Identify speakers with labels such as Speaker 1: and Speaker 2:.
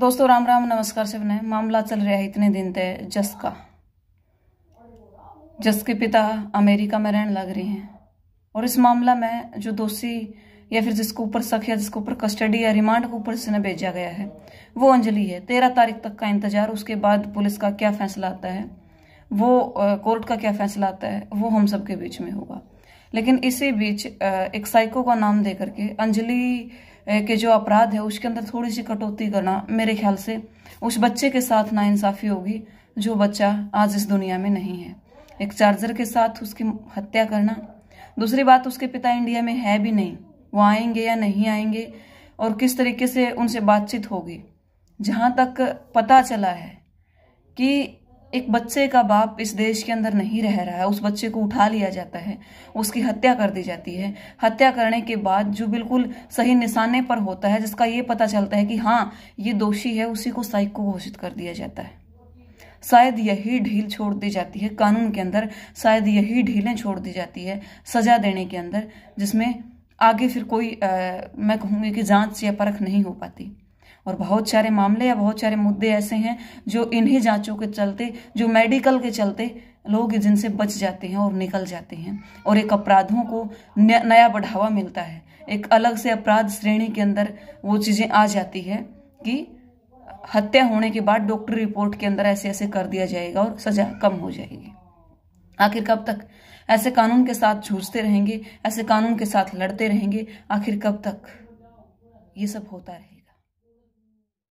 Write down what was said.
Speaker 1: दोस्तों राम राम नमस्कार ने मामला चल रहा है इतने दिन ते जस का जस के पिता अमेरिका में रहने लग रहे हैं और इस मामला में जो दोषी या फिर जिसको ऊपर शक या जिसको ऊपर कस्टडी या रिमांड के ऊपर जिसने भेजा गया है वो अंजलि है तेरह तारीख तक का इंतजार उसके बाद पुलिस का क्या फैसला आता है वो कोर्ट का क्या फैसला आता है वो हम सबके बीच में होगा लेकिन इसी बीच एक साइको का नाम दे करके अंजलि के जो अपराध है उसके अंदर थोड़ी सी कटौती करना मेरे ख्याल से उस बच्चे के साथ नाइंसाफ़ी होगी जो बच्चा आज इस दुनिया में नहीं है एक चार्जर के साथ उसकी हत्या करना दूसरी बात उसके पिता इंडिया में है भी नहीं वो आएंगे या नहीं आएंगे और किस तरीके से उनसे बातचीत होगी जहाँ तक पता चला है कि एक बच्चे का बाप इस देश के अंदर नहीं रह रहा है उस बच्चे को उठा लिया जाता है उसकी हत्या कर दी जाती है हत्या करने के बाद जो बिल्कुल सही निशाने पर होता है जिसका ये पता चलता है कि हाँ ये दोषी है उसी को साइको घोषित कर दिया जाता है शायद यही ढील छोड़ दी जाती है कानून के अंदर शायद यही ढीलें छोड़ दी जाती है सजा देने के अंदर जिसमें आगे फिर कोई आ, मैं कहूँगी कि जांच या परख नहीं हो पाती और बहुत सारे मामले या बहुत सारे मुद्दे ऐसे हैं जो इन्हीं जांचों के चलते जो मेडिकल के चलते लोग जिनसे बच जाते हैं और निकल जाते हैं और एक अपराधों को नया बढ़ावा मिलता है एक अलग से अपराध श्रेणी के अंदर वो चीज़ें आ जाती है कि हत्या होने के बाद डॉक्टर रिपोर्ट के अंदर ऐसे ऐसे कर दिया जाएगा और सजा कम हो जाएगी आखिर कब तक ऐसे कानून के साथ जूझते रहेंगे ऐसे कानून के साथ लड़ते रहेंगे आखिर कब तक ये सब होता रहेगा